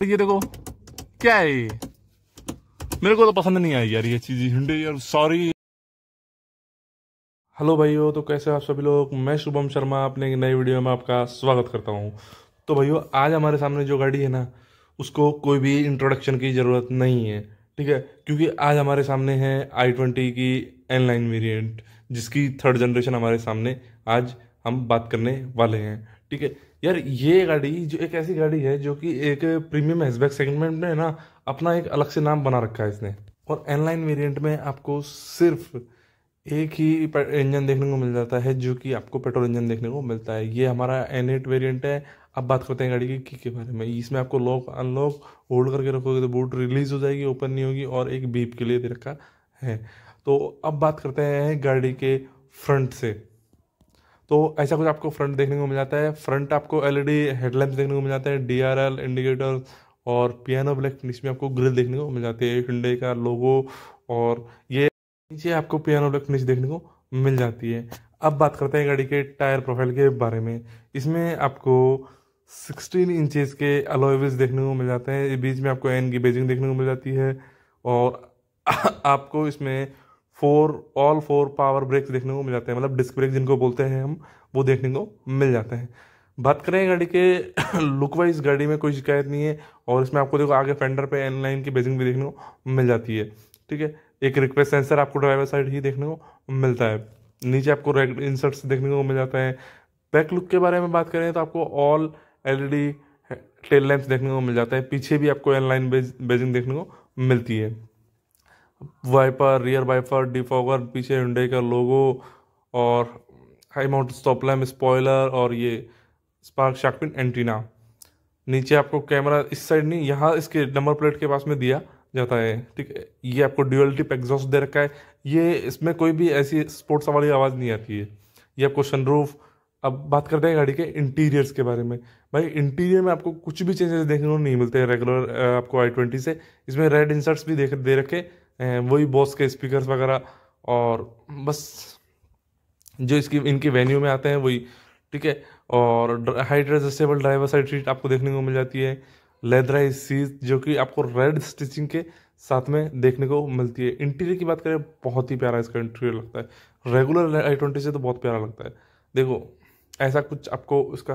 तो ये देखो क्या है मेरे को तो पसंद नहीं आई यार ये चीज़ हिंडे यार सॉरी हेलो भाइयों तो कैसे आप सभी लोग मैं शुभम शर्मा अपने नए वीडियो में आपका स्वागत करता हूँ तो भाइयों आज हमारे सामने जो गाड़ी है ना उसको कोई भी इंट्रोडक्शन की ज़रूरत नहीं है ठीक है क्योंकि आज हमारे सामने है आई ट्वेंटी की एन लाइन वेरियंट जिसकी थर्ड जनरेशन हमारे सामने आज हम बात करने वाले हैं ठीक है यार ये गाड़ी जो एक ऐसी गाड़ी है जो कि एक प्रीमियम हैचबैक सेगमेंट में ना अपना एक अलग से नाम बना रखा है इसने और एन लाइन वेरियंट में आपको सिर्फ एक ही इंजन देखने को मिल जाता है जो कि आपको पेट्रोल इंजन देखने को मिलता है ये हमारा एन एट वेरियंट है अब बात करते हैं गाड़ी की की के बारे में इसमें आपको लॉक अनलॉक होल्ड करके रखोगे तो बूट रिलीज हो जाएगी ओपन नहीं होगी और एक बीप के लिए दे रखा है तो अब बात करते हैं गाड़ी के फ्रंट से तो ऐसा कुछ आपको फ्रंट देखने को मिल जाता है फ्रंट आपको एल ई हेडलाइट देखने को मिल जाते हैं डी आर एल इंडिकेटर और पियानो ब्लैक फिनिश में आपको ग्रिल देखने को मिल जाती है हिंडे का लोगो और ये नीचे आपको पियानो ब्लैक फिनिश देखने को मिल जाती है अब बात करते हैं गाड़ी के टायर प्रोफाइल के बारे में इसमें आपको 16 इंचेस के अलोवेज देखने को मिल जाते हैं बीच में आपको एन की बेजिंग देखने को मिल जाती है और आपको इसमें four all four power brakes देखने को मिल जाते हैं मतलब डिस्क ब्रेक जिनको बोलते हैं हम वो देखने को मिल जाते हैं बात करें गाड़ी के लुक वाइज गाड़ी में कोई शिकायत नहीं है और इसमें आपको देखो आगे फेंडर पे एन लाइन की बेजिंग भी देखने को मिल जाती है ठीक है एक रिक्वेस्ट सेंसर आपको ड्राइवर साइड ही देखने को मिलता है नीचे आपको रेड इंसर्ट्स देखने को मिल जाता है बैक लुक के बारे में बात करें तो आपको all L D tail lamps देखने को मिल जाता है पीछे भी आपको एन लाइन बेजिंग देखने को मिलती है वाइपर रियर वाइपर डिफॉगर पीछे हुडे का लोगो और हाई माउंट स्टॉपलैम स्पॉयलर और ये स्पार्क शार्कपिन एंटीना नीचे आपको कैमरा इस साइड नहीं यहाँ इसके नंबर प्लेट के पास में दिया जाता है ठीक है ये आपको ड्यूअल टिप एग्जॉस्ट दे रखा है ये इसमें कोई भी ऐसी स्पोर्ट्स वाली आवाज़ नहीं आती है ये आपको सनरूफ अब बात करते हैं गाड़ी के इंटीरियर्स के बारे में भाई इंटीरियर में आपको कुछ भी चेंजेस देखने को नहीं मिलते हैं रेगुलर आपको आई ट्वेंटी से इसमें रेड इंसर्ट्स भी देख दे रखे वही बॉस के स्पीकर्स वगैरह और बस जो इसकी इनके वेन्यू में आते हैं वही ठीक है और height adjustable driver side seat आपको देखने को मिल जाती है लेदराइज सीट जो कि आपको रेड स्टिचिंग के साथ में देखने को मिलती है इंटीरियर की बात करें बहुत ही प्यारा इसका इंटीरियर लगता है रेगुलर आई ट्वेंटी से तो बहुत प्यारा लगता है देखो ऐसा कुछ आपको इसका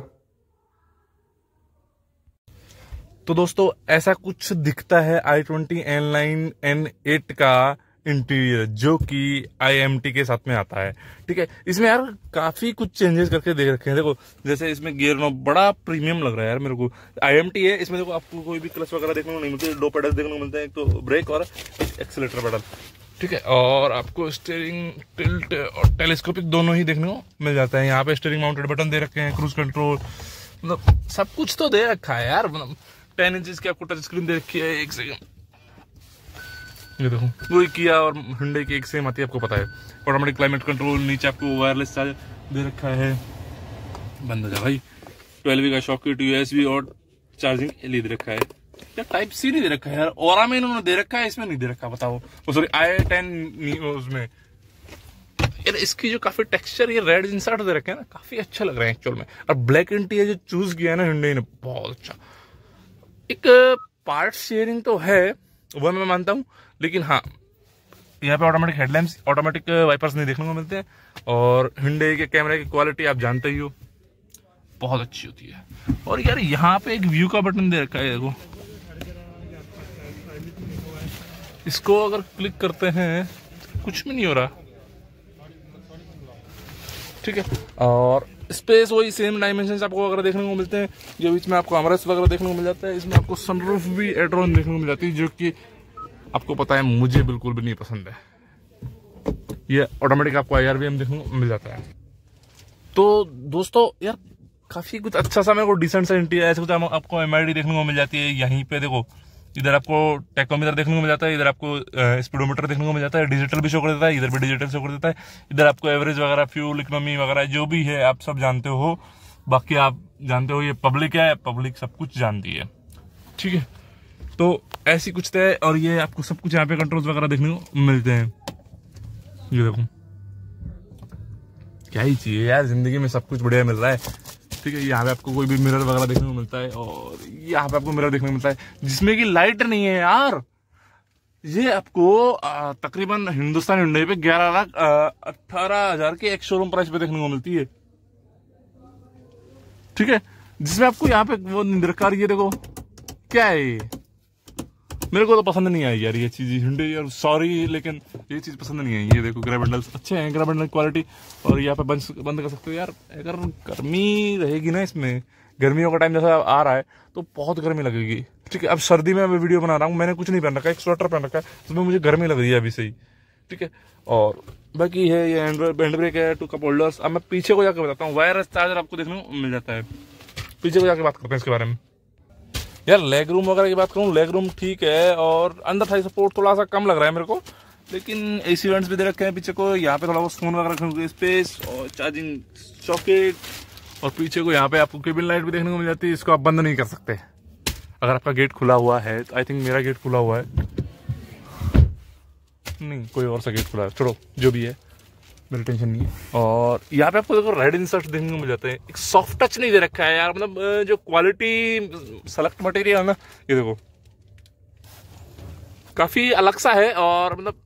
तो दोस्तों ऐसा कुछ दिखता है I twenty N line N eight का इंटीरियर जो कि आईएमटी के साथ में आता है ठीक है इसमें यार काफी कुछ चेंजेस करके देख रखे हैं देखो जैसे इसमें गियर नो बड़ा प्रीमियम लग रहा है यार मेरे को आईएमटी है इसमें देखो आपको कोई भी क्लच वगैरह देखने को नहीं मिलते दो पेडल देखने को मिलते हैं एक तो ब्रेक और एक्सेलेटर पेडल ठीक है और आपको स्टेयरिंग टिल्ट और टेलीस्कोपिक दोनों ही देखने को मिल जाता है यहाँ पे स्टेयरिंग माउंटेड बटन दे रखे हैं क्रूज कंट्रोल मतलब सब कुछ तो दे रखा है यार मतलब टेन इंच की आपको टच स्क्रीन दे रखी है एक सेकेंड ये देखो कोई किया और हंडे की एक सेम आती है आपको पता है ऑटोमेटिक क्लाइमेट कंट्रोल नीचे आपको वायरलेस चार्ज दे रखा है बंद हो जाए भाई ट्वेल्व का शॉकेट यूएसबी और चार्जिंग एलई दे रखा है या टाइप सी नहीं दे रखा है यार और में इन्होंने दे रखा है इसमें नहीं दे रखा बताओ सॉरी आई टेन उसमें यार इसकी जो काफी टेक्सचर ये रेड इंसर्ट दे रखे हैं ना काफी अच्छा लग रहा है एक्चुअल में और ब्लैक एंड टी जो चूज किया है ना हिंडे ने बहुत अच्छा एक पार्ट शेयरिंग तो है वह मैं मानता हूँ लेकिन हाँ यहाँ पे ऑटोमेटिक हेडलाइंस ऑटोमेटिक वाइपर्स नहीं देखने को मिलते हैं और हिंडे के कैमरे की क्वालिटी आप जानते ही हो बहुत अच्छी होती है और यार यहाँ पे एक व्यू का बटन दे रखा है देखो इसको अगर क्लिक करते हैं कुछ भी नहीं हो रहा ठीक है और स्पेस वही सेम डायमेंशन आपको अगर देखने को मिलते हैं जो बीच में आपको अमरस वगैरह देखने को मिल जाता है इसमें आपको सनरूफ भी एड्रॉन देखने को मिल जाती है जो कि आपको पता है मुझे बिल्कुल भी नहीं पसंद है ये ऑटोमेटिक आपको आई देखने को मिल जाता है तो दोस्तों यार काफ़ी कुछ अच्छा सा मेरे को डिसेंट सा इंटीरियर ऐसे कुछ आपको एम देखने को मिल जाती है यहीं पे देखो इधर आपको टेकोमीटर देखने को मिल जाता है इधर आपको स्पीडोमीटर देखने को मिल जाता है डिजिटल भी शो कर देता है इधर भी डिजिटल शो कर देता है इधर आपको एवरेज वगैरह फ्यूल इकोनॉमी वगैरह जो भी है आप सब जानते हो बाकी आप जानते हो ये पब्लिक है पब्लिक सब कुछ जानती है ठीक है तो ऐसी कुछ तय तो और ये आपको सब कुछ यहाँ पे कंट्रोल्स वगैरह देखने को मिलते हैं ये देखो क्या ही चाहिए यार जिंदगी में सब कुछ बढ़िया मिल रहा है ठीक है यहाँ पे आपको कोई भी मिरर वगैरह देखने को मिलता है और यहाँ पे आपको मिरर देखने को मिलता है जिसमें कि लाइट नहीं है यार ये आपको तकरीबन हिंदुस्तान इंडिया पे ग्यारह लाख अट्ठारह हजार के एक शोरूम प्राइस पे देखने को मिलती है ठीक है जिसमें आपको यहाँ पे वो निरकार ये देखो क्या है ये मेरे को तो पसंद नहीं आई यार ये चीज़ हिंडे यार सॉरी लेकिन ये चीज़ पसंद नहीं आई ये देखो ग्रेबेंडल्स अच्छे हैं ग्रेबेंडल क्वालिटी और यहाँ पे बंद बंद कर सकते हो यार अगर गर्मी रहेगी ना इसमें गर्मियों का टाइम जैसा आ रहा है तो बहुत गर्मी लगेगी ठीक है अब सर्दी में मैं वीडियो बना रहा हूँ मैंने कुछ नहीं पहन रखा एक स्वेटर पहन रखा है उसमें मुझे गर्मी लग रही है अभी से ही ठीक है और बाकी है ये हैंड ब्रेक है टू कप होल्डर्स अब मैं पीछे को जाकर बताता हूँ वायरस चार्जर आपको देखने को मिल जाता है पीछे को जाकर बात करते हैं इसके बारे में यार लेग रूम वगैरह की बात करूँ लेग रूम ठीक है और अंदर थाई सपोर्ट थोड़ा सा कम लग रहा है मेरे को लेकिन ए सी वेंट्स भी दे रखे हैं पीछे को यहाँ पे थोड़ा बहुत फोन वगैरह रखने स्पेस और चार्जिंग सॉकेट और पीछे को यहाँ पे आपको केबिन लाइट भी देखने को मिल जाती है इसको आप बंद नहीं कर सकते अगर आपका गेट खुला हुआ है तो आई थिंक मेरा गेट खुला हुआ है नहीं कोई और सा गेट खुला है छोड़ो जो भी है मेरी टेंशन नहीं है और यहाँ पे आपको देखो रेड इंसर्ट देखने को मिल जाते हैं एक सॉफ्ट टच नहीं दे रखा है यार मतलब जो क्वालिटी सेलेक्ट मटेरियल है ना ये देखो काफ़ी अलग सा है और मतलब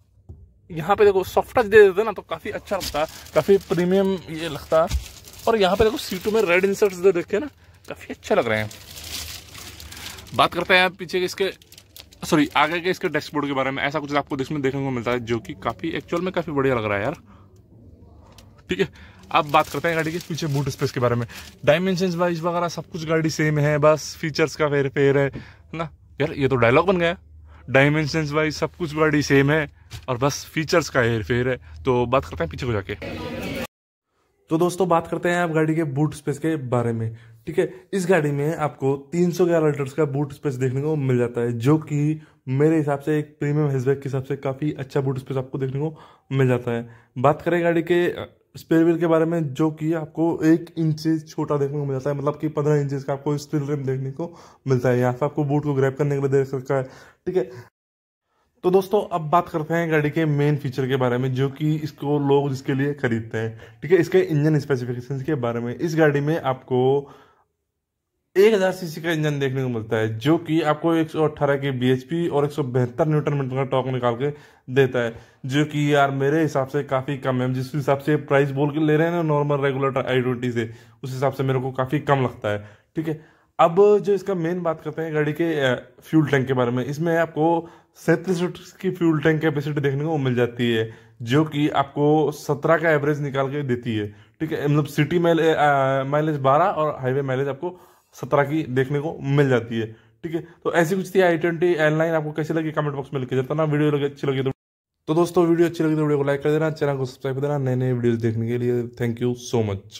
यहाँ पे देखो सॉफ्ट टच दे देते ना तो काफ़ी अच्छा लगता है काफ़ी प्रीमियम ये लगता है और यहाँ पे देखो सीटों में रेड इंसर्ट दे देख ना काफ़ी अच्छा लग रहे हैं बात करते हैं पीछे के इसके सॉरी आगे के इसके डैशबोर्ड के बारे में ऐसा कुछ आपको इसमें देखने को मिलता है जो कि काफ़ी एक्चुअल में काफ़ी बढ़िया लग रहा है यार ठीक है अब बात करते हैं गाड़ी के पीछे बूट स्पेस के बारे में डायमेंशन वाइज वगैरह सब कुछ गाड़ी सेम है बस फीचर्स का फेर फेर है ना यार ये तो डायलॉग बन गया डायमेंशन वाइज सब कुछ गाड़ी सेम है और बस फीचर्स का हेर फेर है तो बात करते हैं पीछे को जाके तो दोस्तों बात करते हैं आप गाड़ी के बूट स्पेस के बारे में ठीक है इस गाड़ी में आपको 311 सौ लीटर्स का बूट स्पेस देखने को मिल जाता है जो कि मेरे हिसाब से एक प्रीमियम हेजबैक के हिसाब से काफ़ी अच्छा बूट स्पेस आपको देखने को मिल जाता है बात करें गाड़ी के स्पेयर व्हील के बारे में जो कि आपको एक इंच छोटा देखने को मिलता है मतलब कि पंद्रह इंच का आपको स्पेयर रिम देखने को मिलता है यहाँ पर आपको बूट को ग्रैप करने के लिए देख सकता है ठीक है तो दोस्तों अब बात करते हैं गाड़ी के मेन फीचर के बारे में जो कि इसको लोग इसके लिए खरीदते हैं ठीक है इसके इंजन स्पेसिफिकेशंस के बारे में इस गाड़ी में आपको एक हजार सीसी का इंजन देखने को मिलता है जो कि आपको अट्ठारह के बीएचपी और एक न्यूटन मीटर का टॉक निकाल के देता है जो कि यार मेरे हिसाब से काफ़ी कम है जिस हिसाब से प्राइस बोल के ले रहे हैं ना नॉर्मल रेगुलर आई ट्वेंटी से उस हिसाब से मेरे को काफ़ी कम लगता है ठीक है अब जो इसका मेन बात करते हैं गाड़ी के फ्यूल टैंक के बारे में इसमें आपको सैंतीस लीटर की फ्यूल टैंक कैपेसिटी देखने को मिल जाती है जो कि आपको सत्रह का एवरेज निकाल के देती है ठीक है मतलब सिटी माइलेज माइलेज बारह और हाईवे माइलेज आपको सत्रह की देखने को मिल जाती है ठीक है तो ऐसी कुछ थी आई ट्वेंटी एनलाइन आपको कैसी लगी कमेंट बॉक्स में लिखे जाता ना वीडियो लगे अच्छी लगी तो तो दोस्तों वीडियो अच्छी लगी तो वीडियो को लाइक कर देना चैनल को सब्सक्राइब कर देना नए नए वीडियोस देखने के लिए थैंक यू सो मच